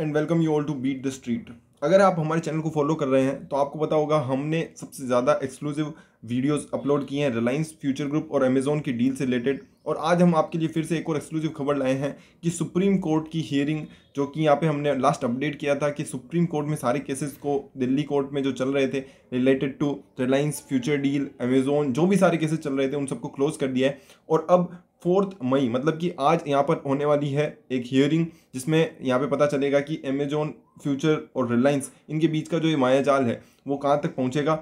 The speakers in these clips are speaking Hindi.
And welcome you all to Beat the Street अगर आप हमारे चैनल को फॉलो कर रहे हैं तो आपको पता होगा हमने सबसे ज़्यादा एक्सक्लूसिव वीडियोस अपलोड किए हैं रिलायंस फ्यूचर ग्रुप और अमेजोन की डील से रिलेटेड और आज हम आपके लिए फिर से एक और एक्सक्लूसिव खबर लाए हैं कि सुप्रीम कोर्ट की हियरिंग जो कि यहाँ पे हमने लास्ट अपडेट किया था कि सुप्रीम कोर्ट में सारे केसेस को दिल्ली कोर्ट में जो चल रहे थे related to Reliance Future deal Amazon जो भी सारे केसेस चल रहे थे उन सबको क्लोज कर दिया है और अब फोर्थ मई मतलब कि आज यहाँ पर होने वाली है एक हियरिंग जिसमें यहाँ पे पता चलेगा कि अमेजोन फ्यूचर और रिलायंस इनके बीच का जो ये माया जाल है वो कहाँ तक पहुँचेगा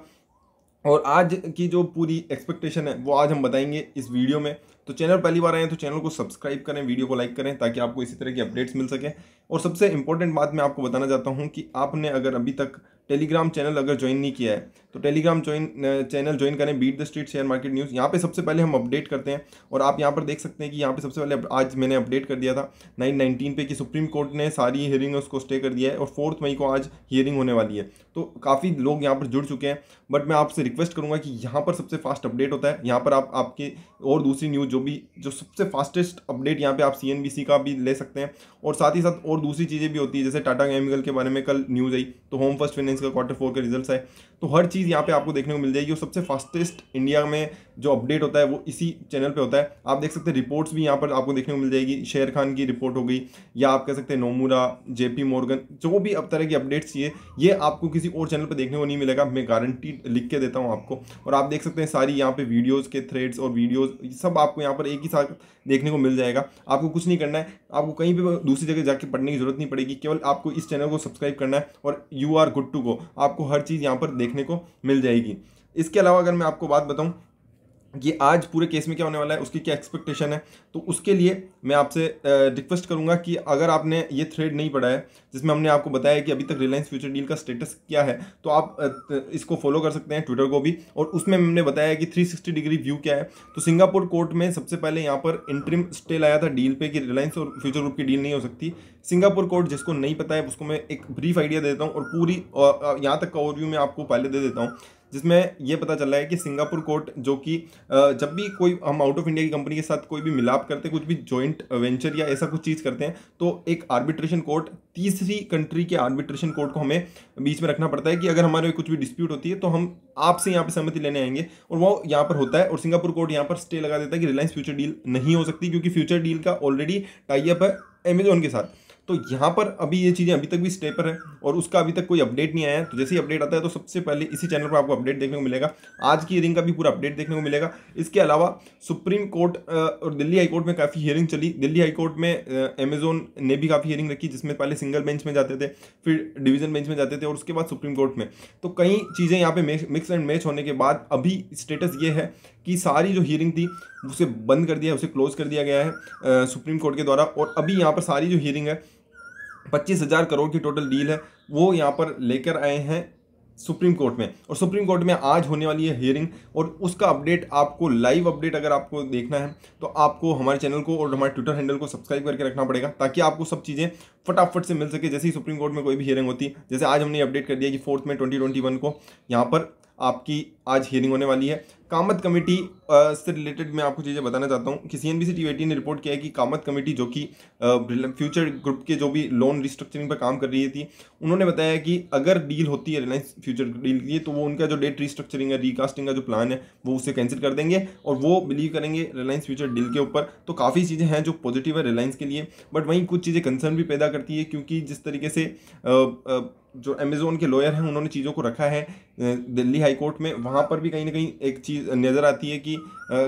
और आज की जो पूरी एक्सपेक्टेशन है वो आज हम बताएंगे इस वीडियो में तो चैनल पहली बार आए हैं तो चैनल को सब्सक्राइब करें वीडियो को लाइक करें ताकि आपको इसी तरह की अपडेट्स मिल सके और सबसे इंपॉर्टेंट बात मैं आपको बताना चाहता हूँ कि आपने अगर अभी तक टेलीग्राम चैनल अगर ज्वाइन नहीं किया है तो टेलीग्राम ज्वाइन चैनल ज्वाइन करें Beat the Street share market news यहाँ पे सबसे पहले हम अपडेट करते हैं और आप यहाँ पर देख सकते हैं कि यहाँ पे सबसे पहले आज मैंने अपडेट कर दिया था नाइन नाइनटीन पे कि सुप्रीम कोर्ट ने सारी हियरिंग उसको स्टे कर दिया है और फोर्थ मई को आज हियरिंग होने वाली है तो काफ़ी लोग यहाँ पर जुड़ चुके हैं बट मैं आपसे रिक्वेस्ट करूँगा कि यहाँ पर सबसे फास्ट अपडेट होता है यहाँ पर आप आपके और दूसरी न्यूज़ जो भी जो सबसे फास्टेस्ट अपडेट यहाँ पे आप सी का भी ले सकते हैं और साथ ही साथ और दूसरी चीज़ें भी होती है जैसे टाटा केमिकल के बारे में कल न्यूज़ आई तो होम फर्स्ट फाइनेंस का क्वार्टर फोर के रिजल्ट है तो हर चीज़ यहाँ पे आपको देखने को मिल जाएगी और सबसे फास्टेस्ट इंडिया में जो अपडेट होता है वो इसी चैनल पर होता है आप देख सकते हैं रिपोर्ट्स भी यहाँ पर आपको देखने को मिल जाएगी शेर खान की रिपोर्ट हो गई या आप कह सकते हैं नोमूरा जेपी मॉर्गन जो भी अब तरह की अपडेट्स चाहिए ये आपको किसी और चैनल पर देखने को नहीं मिलेगा मैं गारंटी लिख के देता हूँ आपको और आप देख सकते हैं सारी यहाँ पर वीडियोज़ के थ्रेड्स और वीडियोज़ सब आपको यहाँ पर एक ही साथ देखने को मिल जाएगा आपको कुछ नहीं करना है आपको कहीं भी दूसरी जगह जाके पढ़ने की जरूरत नहीं पड़ेगी केवल आपको इस चैनल को सब्सक्राइब करना है और you are good to go आपको हर चीज़ यहाँ पर देखने को मिल जाएगी इसके अलावा अगर मैं आपको बात बताऊँ ये आज पूरे केस में क्या होने वाला है उसकी क्या एक्सपेक्टेशन है तो उसके लिए मैं आपसे रिक्वेस्ट करूंगा कि अगर आपने ये थ्रेड नहीं पढ़ा है जिसमें हमने आपको बताया कि अभी तक रिलायंस फ्यूचर डील का स्टेटस क्या है तो आप इसको फॉलो कर सकते हैं ट्विटर को भी और उसमें हमने बताया कि 360 डिग्री व्यू क्या है तो सिंगापुर कोर्ट में सबसे पहले यहाँ पर इंट्रीम स्टे लाया था डील पर कि रिलायंस और फ्यूचर ग्रुप की डील नहीं हो सकती सिंगापुर कोड जिसको नहीं पता है उसको मैं एक ब्रीफ आइडिया देता हूँ और पूरी यहाँ तक का ओवरव्यू मैं आपको पहले दे देता हूँ जिसमें यह पता चल रहा है कि सिंगापुर कोर्ट जो कि जब भी कोई हम आउट ऑफ इंडिया की कंपनी के साथ कोई भी मिलाप करते हैं कुछ भी जॉइंट वेंचर या ऐसा कुछ चीज़ करते हैं तो एक आर्बिट्रेशन कोर्ट तीसरी कंट्री के आर्बिट्रेशन कोर्ट को हमें बीच में रखना पड़ता है कि अगर हमारे कुछ भी डिस्प्यूट होती है तो हम आपसे यहाँ पर सहमति लेने आएंगे और वो यहाँ पर होता है और सिंगापुर कोर्ट यहाँ पर स्टे लगा देता है कि रिलायंस फ्यूचर डील नहीं हो सकती क्योंकि फ्यूचर डील का ऑलरेडी टाइप है अमेजोन के साथ तो यहाँ पर अभी ये चीज़ें अभी तक भी स्टे पर है और उसका अभी तक कोई अपडेट नहीं आया है तो जैसे ही अपडेट आता है तो सबसे पहले इसी चैनल पर आपको अपडेट देखने को मिलेगा आज की हियरिंग का भी पूरा अपडेट देखने को मिलेगा इसके अलावा सुप्रीम कोर्ट और दिल्ली हाईकोर्ट में काफ़ी हियरिंग चली दिल्ली हाईकोर्ट में अमेजोन ने भी काफ़ी हियरिंग रखी जिसमें पहले सिंगल बेंच में जाते थे फिर डिवीजन बेंच में जाते थे और उसके बाद सुप्रीम कोर्ट में तो कई चीज़ें यहाँ पर मिक्स एंड मैच होने के बाद अभी स्टेटस ये है कि सारी जो हियरिंग थी उसे बंद कर दिया उसे क्लोज कर दिया गया है सुप्रीम कोर्ट के द्वारा और अभी यहाँ पर सारी जो हियरिंग है पच्चीस हज़ार करोड़ की टोटल डील है वो यहाँ पर लेकर आए हैं सुप्रीम कोर्ट में और सुप्रीम कोर्ट में आज होने वाली है हियरिंग और उसका अपडेट आपको लाइव अपडेट अगर आपको देखना है तो आपको हमारे चैनल को और हमारे ट्विटर हैंडल को सब्सक्राइब करके रखना पड़ेगा ताकि आपको सब चीज़ें फटाफट से मिल सके जैसे ही सुप्रीम कोर्ट में कोई भी हियरिंग होती जैसे आज हमने अपडेट कर दिया कि फोर्थ में ट्वेंटी को यहाँ पर आपकी आज हियरिंग होने वाली है कामत कमेटी से रिलेटेड मैं आपको चीज़ें बताना चाहता हूँ कि सी एन बी सी ने रिपोर्ट किया है कि कामत कमेटी जो कि फ्यूचर ग्रुप के जो भी लोन रिस्ट्रक्चरिंग पर काम कर रही थी उन्होंने बताया कि अगर डील होती है रिलायंस फ्यूचर डील की तो वो उनका जो डेट रिस्ट्रक्चरिंग है रिकास्टिंग का जो प्लान है वो उसे कैंसिल कर देंगे और वो बिलीव करेंगे रिलायंस फ्यूचर डील के ऊपर तो काफ़ी चीज़ें हैं जो पॉजिटिव है रिलायंस के लिए बट वहीं कुछ चीज़ें कंसर्न भी पैदा करती है क्योंकि जिस तरीके से जो अमेज़ोन के लॉयर हैं उन्होंने चीज़ों को रखा है दिल्ली हाई कोर्ट में वहाँ पर भी कहीं ना कहीं एक चीज़ चीज़ नज़र आती है कि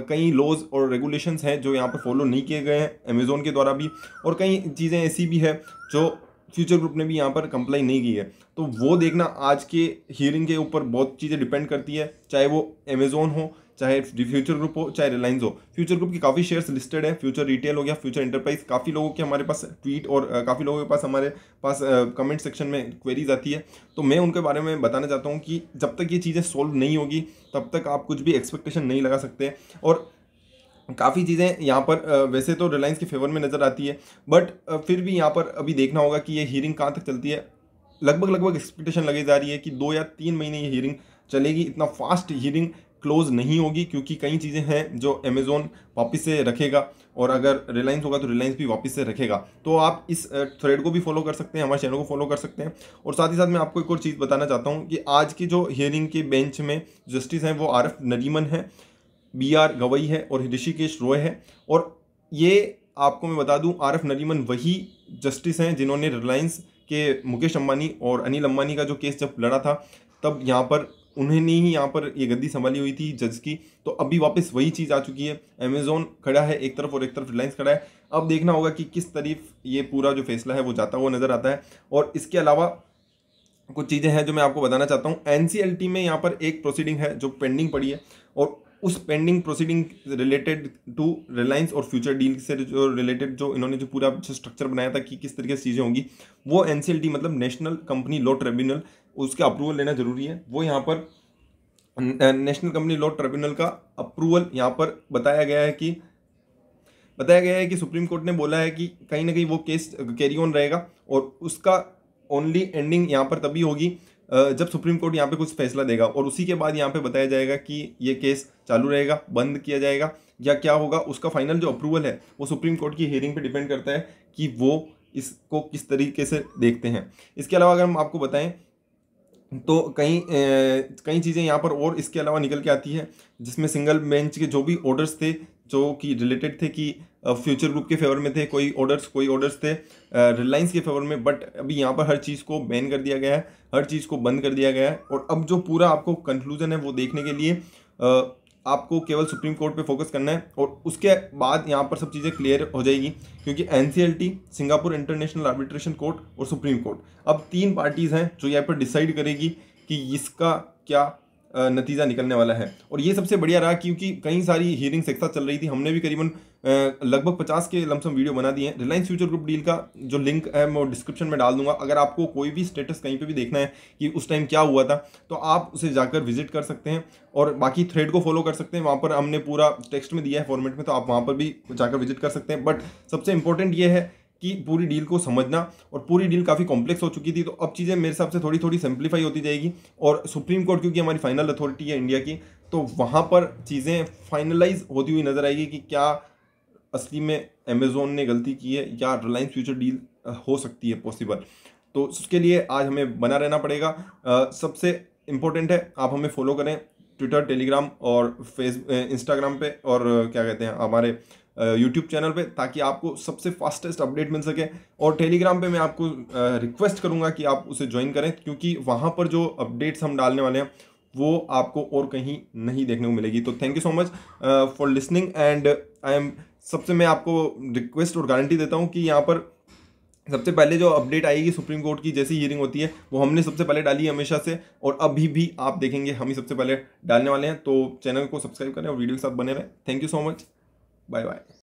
कई लॉज और रेगुलेशंस हैं जो यहाँ पर फॉलो नहीं किए गए हैं अमेज़ोन के द्वारा भी और कई चीज़ें ऐसी भी है जो फ्यूचर ग्रुप ने भी यहाँ पर कंप्लाई नहीं की है तो वो देखना आज के हियरिंग के ऊपर बहुत चीज़ें डिपेंड करती है चाहे वो अमेज़ोन हो चाहे फ्यूचर ग्रुप हो चाहे रिलायंस हो फ्यूचर ग्रुप की काफ़ी शेयर्स लिस्टेड है फ्यूचर रिटेल हो गया फ्यूचर इंटरप्राइज काफ़ी लोगों के हमारे पास ट्वीट और काफ़ी लोगों के पास हमारे पास कमेंट सेक्शन में क्वेरीज आती है तो मैं उनके बारे में बताना चाहता हूँ कि जब तक ये चीज़ें सॉल्व नहीं होगी तब तक आप कुछ भी एक्सपेक्टेशन नहीं लगा सकते और काफ़ी चीज़ें यहाँ पर वैसे तो रिलायंस के फेवर में नज़र आती है बट फिर भी यहाँ पर अभी देखना होगा कि ये हियरिंग कहाँ तक चलती है लगभग लगभग एक्सपेक्टेशन लगी जा रही है कि दो या तीन महीने ये हियरिंग चलेगी इतना फास्ट हियरिंग क्लोज नहीं होगी क्योंकि कई चीज़ें हैं जो अमेज़ोन वापस से रखेगा और अगर रिलायंस होगा तो रिलायंस भी वापस से रखेगा तो आप इस थ्रेड को भी फॉलो कर सकते हैं हमारे चैनल को फॉलो कर सकते हैं और साथ ही साथ मैं आपको एक और चीज़ बताना चाहता हूँ कि आज की जो हियरिंग के बेंच में जस्टिस हैं वो आर एफ नरीमन है बी आर गवई है और ऋषिकेश रॉय है और ये आपको मैं बता दूँ आर एफ नरीमन वही जस्टिस हैं जिन्होंने रिलायंस के मुकेश अंबानी और अनिल अंबानी का जो केस जब लड़ा था तब यहाँ पर उन्होंने ही यहाँ पर ये गद्दी संभाली हुई थी जज की तो अभी वापस वही चीज़ आ चुकी है अमेजोन खड़ा है एक तरफ और एक तरफ रिलायंस खड़ा है अब देखना होगा कि किस तरीफ ये पूरा जो फैसला है वो जाता हुआ नज़र आता है और इसके अलावा कुछ चीज़ें हैं जो मैं आपको बताना चाहता हूँ एन में यहाँ पर एक प्रोसीडिंग है जो पेंडिंग पड़ी है और उस pending proceeding related to Reliance और फ्यूचर डील से जो रिलेटेड जो इन्होंने जो पूरा स्ट्रक्चर बनाया था कि किस तरीके से चीज़ें होंगी वो एन मतलब नेशनल कंपनी लॉ ट्रिब्यूनल उसका अप्रूवल लेना जरूरी है वो यहाँ पर नेशनल कंपनी लॉ ट्रिब्यूनल का अप्रूवल यहाँ पर बताया गया है कि बताया गया है कि सुप्रीम कोर्ट ने बोला है कि कहीं ना कहीं वो केस कैरी ऑन रहेगा और उसका ओनली एंडिंग यहाँ पर तभी होगी जब सुप्रीम कोर्ट यहाँ पे कुछ फैसला देगा और उसी के बाद यहाँ पे बताया जाएगा कि ये केस चालू रहेगा बंद किया जाएगा या क्या होगा उसका फाइनल जो अप्रूवल है वो सुप्रीम कोर्ट की हियरिंग पे डिपेंड करता है कि वो इसको किस तरीके से देखते हैं इसके अलावा अगर हम आपको बताएं तो कई कई चीज़ें यहाँ पर और इसके अलावा निकल के आती है जिसमें सिंगल बेंच के जो भी ऑर्डर्स थे जो कि रिलेटेड थे कि फ्यूचर ग्रुप के फेवर में थे कोई ऑर्डर्स कोई ऑर्डर्स थे रिलायंस के फेवर में बट अभी यहाँ पर हर चीज़ को बैन कर दिया गया है हर चीज़ को बंद कर दिया गया है और अब जो पूरा आपको कंक्लूजन है वो देखने के लिए आपको केवल सुप्रीम कोर्ट पे फोकस करना है और उसके बाद यहाँ पर सब चीज़ें क्लियर हो जाएगी क्योंकि एन सिंगापुर इंटरनेशनल आर्बिट्रेशन कोर्ट और सुप्रीम कोर्ट अब तीन पार्टीज़ हैं जो यहाँ पर डिसाइड करेगी कि इसका क्या नतीजा निकलने वाला है और ये सबसे बढ़िया रहा क्योंकि कई सारी हियरिंग्स एक साथ चल रही थी हमने भी करीबन लगभग पचास के लमसम वीडियो बना दिए हैं रिलायंस फ्यूचर ग्रुप डील का जो लिंक है मैं डिस्क्रिप्शन में डाल दूंगा अगर आपको कोई भी स्टेटस कहीं पे भी देखना है कि उस टाइम क्या हुआ था तो आप उसे जाकर विजिट कर सकते हैं और बाकी थ्रेड को फॉलो कर सकते हैं वहाँ पर हमने पूरा टेक्स्ट में दिया है फॉर्मेट में तो आप वहाँ पर भी जाकर विजिट कर सकते हैं बट सबसे इंपॉर्टेंट ये है कि पूरी डील को समझना और पूरी डील काफ़ी कॉम्प्लेक्स हो चुकी थी तो अब चीज़ें मेरे हिसाब से थोड़ी थोड़ी सिंप्लीफाई होती जाएगी और सुप्रीम कोर्ट क्योंकि हमारी फाइनल अथॉरिटी है इंडिया की तो वहाँ पर चीज़ें फाइनलाइज होती हुई नज़र आएगी कि क्या असली में अमेजोन ने गलती की है या रिलायंस फ्यूचर डील हो सकती है पॉसिबल तो उसके लिए आज हमें बना रहना पड़ेगा सबसे इम्पोर्टेंट है आप हमें फॉलो करें ट्विटर टेलीग्राम और फेस इंस्टाग्राम पे और क्या कहते हैं हमारे यूट्यूब चैनल पे ताकि आपको सबसे फास्टेस्ट अपडेट मिल सके और टेलीग्राम पे मैं आपको रिक्वेस्ट करूँगा कि आप उसे ज्वाइन करें क्योंकि वहाँ पर जो अपडेट्स हम डालने वाले हैं वो आपको और कहीं नहीं देखने को मिलेगी तो thank you so much for listening and I am सबसे मैं आपको रिक्वेस्ट और गारंटी देता हूँ कि यहाँ पर सबसे पहले जो अपडेट आएगी सुप्रीम कोर्ट की जैसी हियरिंग होती है वो हमने सबसे पहले डाली है हमेशा से और अभी भी आप देखेंगे हम ही सबसे पहले डालने वाले हैं तो चैनल को सब्सक्राइब करें और वीडियो के साथ बने रहें thank you so much Bye bye.